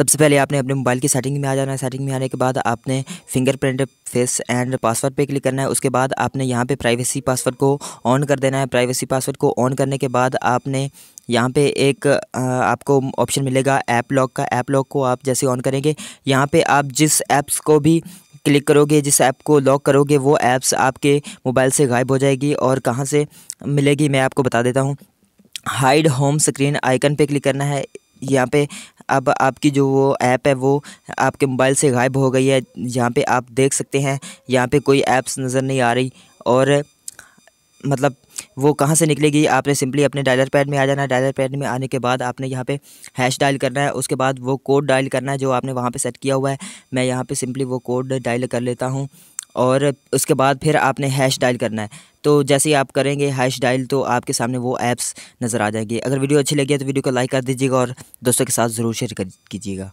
सबसे पहले आपने अपने मोबाइल की सेटिंग में आ जाना है सेटिंग में आने के बाद आपने फिंगरप्रिंट फेस एंड पासवर्ड पे क्लिक करना है उसके बाद आपने यहाँ पे प्राइवेसी पासवर्ड को ऑन कर देना है प्राइवेसी पासवर्ड को ऑन करने के बाद आपने यहाँ पे एक आपको ऑप्शन मिलेगा ऐप लॉक का ऐप लॉक को आप जैसे ऑन करेंगे यहाँ पर आप जिस ऐप्स को भी क्लिक करोगे जिस ऐप को लॉक करोगे वो ऐप्स आपके मोबाइल से गायब हो जाएगी और कहाँ से मिलेगी मैं आपको बता देता हूँ हाइड होम स्क्रीन आइकन पे क्लिक करना है यहाँ पे अब आपकी जो वो ऐप है वो आपके मोबाइल से गायब हो गई है यहाँ पे आप देख सकते हैं यहाँ पे कोई ऐप्स नज़र नहीं आ रही और मतलब वो कहाँ से निकलेगी आपने सिंपली अपने डायलर पैड में आ जाना है डायलर पैड में आने के बाद आपने यहाँ पे हैश डायल करना है उसके बाद वो कोड डायल करना है जो आपने वहाँ पे सेट किया हुआ है मैं यहाँ पे सिंपली वो कोड डायल कर लेता हूँ और उसके बाद फिर आपने हैश डायल करना है तो जैसे ही आप करेंगे हैश डायल तो आपके सामने वो ऐप्स नज़र आ जाएंगे अगर वीडियो अच्छी लगी है तो वीडियो को लाइक कर दीजिएगा और दोस्तों के साथ ज़रूर शेयर कर कीजिएगा